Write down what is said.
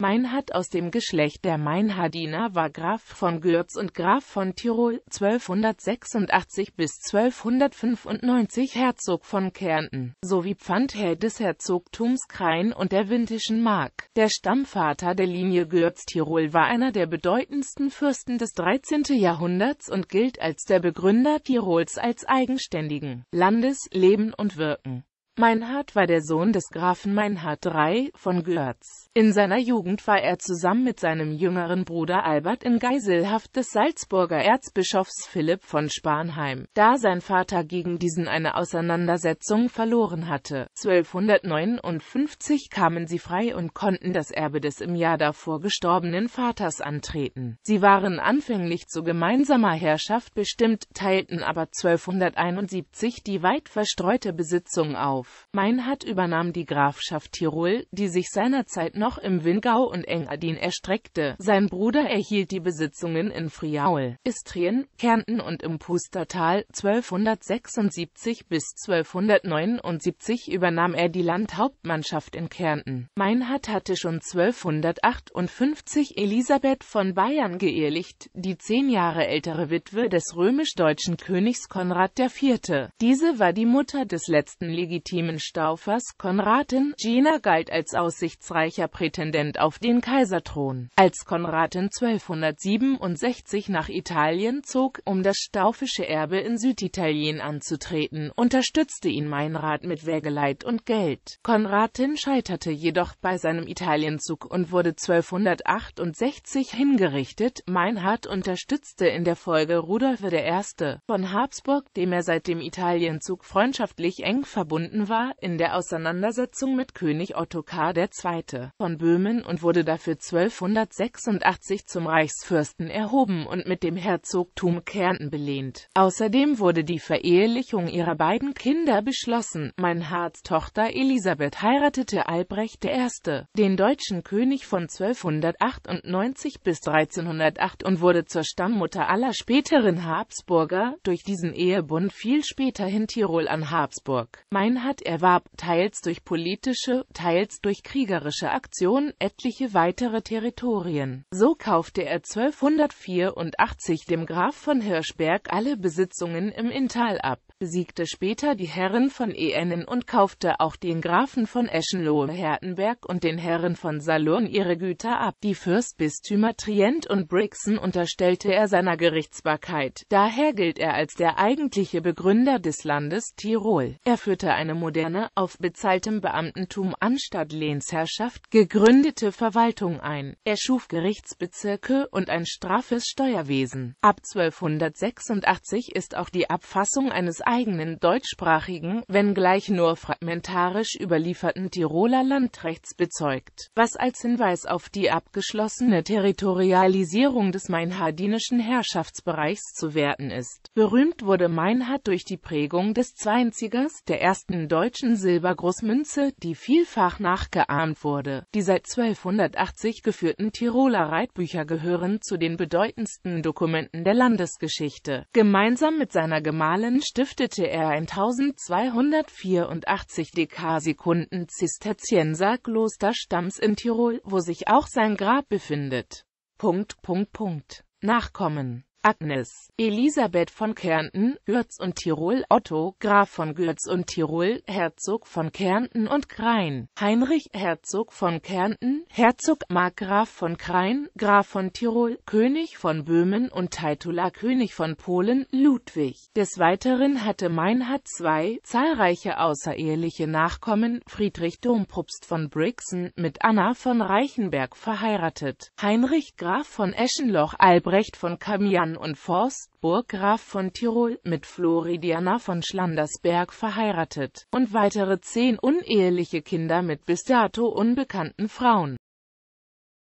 Meinhard aus dem Geschlecht der Meinhardiner war Graf von Gürz und Graf von Tirol, 1286 bis 1295 Herzog von Kärnten, sowie Pfandherr des Herzogtums Krain und der Wintischen Mark. Der Stammvater der Linie gürz tirol war einer der bedeutendsten Fürsten des 13. Jahrhunderts und gilt als der Begründer Tirols als eigenständigen Landes, Leben und Wirken. Meinhard war der Sohn des Grafen Meinhard III. von Görz. In seiner Jugend war er zusammen mit seinem jüngeren Bruder Albert in Geiselhaft des Salzburger Erzbischofs Philipp von Spanheim, da sein Vater gegen diesen eine Auseinandersetzung verloren hatte. 1259 kamen sie frei und konnten das Erbe des im Jahr davor gestorbenen Vaters antreten. Sie waren anfänglich zu gemeinsamer Herrschaft bestimmt, teilten aber 1271 die weit verstreute Besitzung auf auf. Meinhard übernahm die Grafschaft Tirol, die sich seinerzeit noch im Wingau und Engadin erstreckte. Sein Bruder erhielt die Besitzungen in Friaul, Istrien, Kärnten und im Pustertal. 1276 bis 1279 übernahm er die Landhauptmannschaft in Kärnten. Meinhard hatte schon 1258 Elisabeth von Bayern geehrlicht, die zehn Jahre ältere Witwe des römisch-deutschen Königs Konrad IV. Diese war die Mutter des letzten legitimen legitimen Staufers Konraden. Gina galt als aussichtsreicher Prätendent auf den Kaiserthron. Als Konraden 1267 nach Italien zog, um das staufische Erbe in Süditalien anzutreten, unterstützte ihn Meinrad mit Wägeleit und Geld. Konradin scheiterte jedoch bei seinem Italienzug und wurde 1268 hingerichtet. Meinhard unterstützte in der Folge Rudolf I. von Habsburg, dem er seit dem Italienzug freundschaftlich eng verbunden umstritten war, in der Auseinandersetzung mit König Ottokar II. von Böhmen und wurde dafür 1286 zum Reichsfürsten erhoben und mit dem Herzogtum Kärnten belehnt. Außerdem wurde die Verehelichung ihrer beiden Kinder beschlossen. Mein Tochter Elisabeth heiratete Albrecht I., den deutschen König von 1298 bis 1308 und wurde zur Stammmutter aller späteren Habsburger, durch diesen Ehebund viel später späterhin Tirol an Habsburg. Mein Meinhard hat, erwarb teils durch politische, teils durch kriegerische Aktionen etliche weitere Territorien. So kaufte er 1284 dem Graf von Hirschberg alle Besitzungen im Inntal ab, besiegte später die Herren von Ehenen und kaufte auch den Grafen von Eschenlohe-Hertenberg und den Herren von Salurn ihre Güter ab. Die Fürstbistümer Trient und Brixen unterstellte er seiner Gerichtsbarkeit. Daher gilt er als der eigentliche Begründer des Landes Tirol. Er führte eine moderne, auf bezahltem Beamtentum anstatt Lehnsherrschaft gegründete Verwaltung ein. Er schuf Gerichtsbezirke und ein straffes Steuerwesen. Ab 1286 ist auch die Abfassung eines eigenen deutschsprachigen, wenngleich nur fragmentarisch überlieferten Tiroler Landrechts bezeugt, was als Hinweis auf die abgeschlossene Territorialisierung des meinhardinischen Herrschaftsbereichs zu werten ist. Berühmt wurde Meinhard durch die Prägung des Zweinzigers, der ersten deutschen Silbergroßmünze, die vielfach nachgeahmt wurde. Die seit 1280 geführten Tiroler Reitbücher gehören zu den bedeutendsten Dokumenten der Landesgeschichte. Gemeinsam mit seiner Gemahlin stiftete er 1284 Dekarsekunden Zisterzienser Klosterstamms in Tirol, wo sich auch sein Grab befindet. Punkt, Punkt, Punkt. Nachkommen Agnes, Elisabeth von Kärnten, Gürz und Tirol, Otto, Graf von Gürz und Tirol, Herzog von Kärnten und Krain, Heinrich, Herzog von Kärnten, Herzog Markgraf von Krain, Graf von Tirol, König von Böhmen und Titular König von Polen, Ludwig. Des Weiteren hatte Meinhard II zahlreiche außereheliche Nachkommen, Friedrich Dompropst von Brixen, mit Anna von Reichenberg verheiratet, Heinrich Graf von Eschenloch, Albrecht von Kamian, Johann und Forst, Burggraf von Tirol, mit Floridiana von Schlandersberg verheiratet und weitere zehn uneheliche Kinder mit bis dato unbekannten Frauen